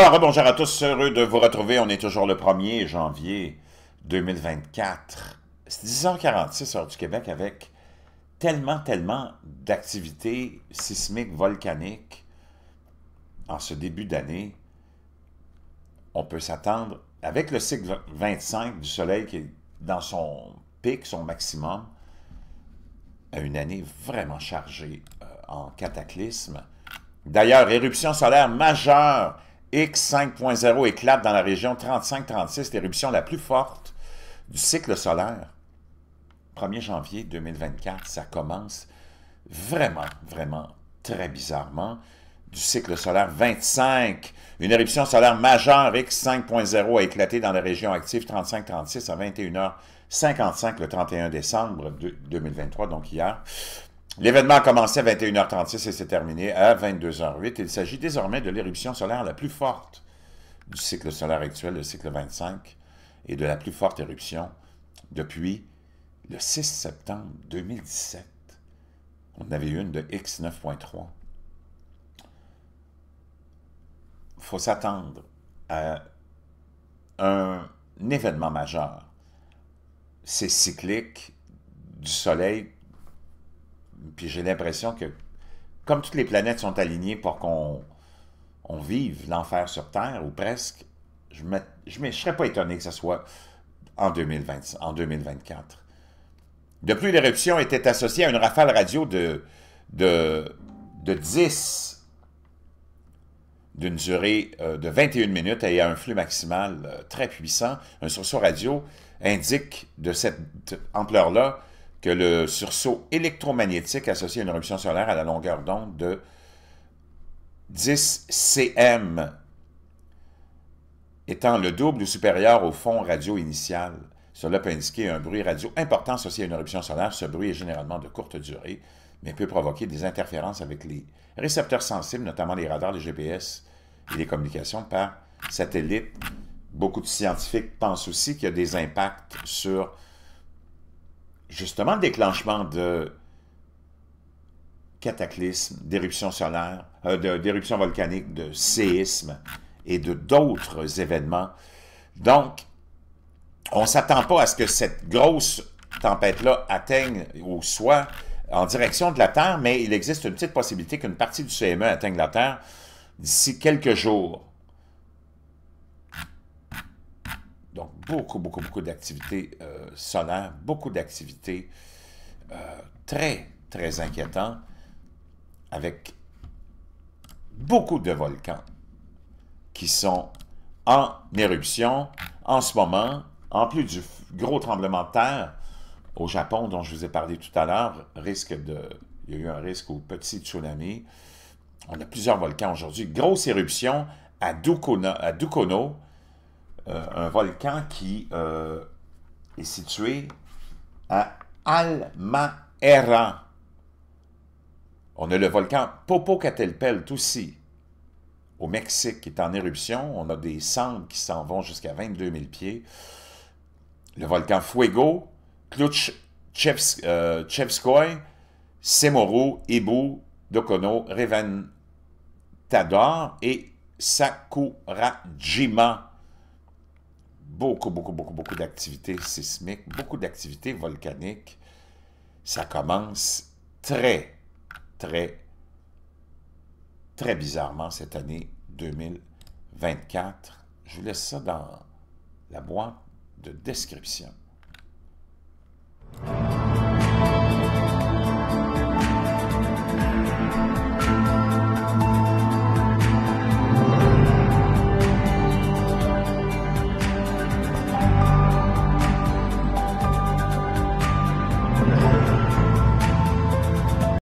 Alors, bonjour à tous, heureux de vous retrouver. On est toujours le 1er janvier 2024. C'est 10h46 heure du Québec avec tellement, tellement d'activités sismiques, volcaniques. En ce début d'année, on peut s'attendre, avec le cycle 25 du Soleil qui est dans son pic, son maximum, à une année vraiment chargée euh, en cataclysme. D'ailleurs, éruption solaire majeure X5.0 éclate dans la région 35-36, l'éruption la plus forte du cycle solaire. 1er janvier 2024, ça commence vraiment, vraiment très bizarrement du cycle solaire 25. Une éruption solaire majeure X5.0 a éclaté dans la région active 35-36 à 21h55 le 31 décembre 2023, donc hier. L'événement a commencé à 21h36 et s'est terminé à 22h08. Il s'agit désormais de l'éruption solaire la plus forte du cycle solaire actuel, le cycle 25, et de la plus forte éruption depuis le 6 septembre 2017. On avait eu une de X 9.3. Il faut s'attendre à un événement majeur. C'est cyclique du Soleil puis j'ai l'impression que, comme toutes les planètes sont alignées pour qu'on vive l'enfer sur Terre, ou presque, je ne serais pas étonné que ce soit en, 2020, en 2024. De plus, l'éruption était associée à une rafale radio de, de, de 10 d'une durée euh, de 21 minutes et à un flux maximal euh, très puissant. Un sursaut radio indique de cette ampleur-là que le sursaut électromagnétique associé à une éruption solaire à la longueur d'onde de 10 cm étant le double ou supérieur au fond radio initial. Cela peut indiquer un bruit radio important associé à une éruption solaire. Ce bruit est généralement de courte durée, mais peut provoquer des interférences avec les récepteurs sensibles, notamment les radars, les GPS et les communications par satellite. Beaucoup de scientifiques pensent aussi qu'il y a des impacts sur justement le déclenchement de cataclysmes, d'éruptions solaires, euh, d'éruptions volcaniques, de séismes et de d'autres événements. Donc, on ne s'attend pas à ce que cette grosse tempête-là atteigne ou soit en direction de la Terre, mais il existe une petite possibilité qu'une partie du CME atteigne la Terre d'ici quelques jours. Donc, beaucoup, beaucoup, beaucoup d'activités euh, solaires, beaucoup d'activités euh, très, très inquiétantes avec beaucoup de volcans qui sont en éruption en ce moment, en plus du gros tremblement de terre au Japon dont je vous ai parlé tout à l'heure, risque de, il y a eu un risque au petit tsunami. On a plusieurs volcans aujourd'hui. Grosse éruption à Dukono euh, un volcan qui euh, est situé à Almaera. On a le volcan Popocatépetl aussi, au Mexique, qui est en éruption. On a des cendres qui s'en vont jusqu'à 22 000 pieds. Le volcan Fuego, Klutchevskoy, euh, Semoru, Ibu, Dokono, Reventador et Sakurajima beaucoup, beaucoup, beaucoup, beaucoup d'activités sismiques, beaucoup d'activités volcaniques. Ça commence très, très, très bizarrement cette année 2024. Je vous laisse ça dans la boîte de description.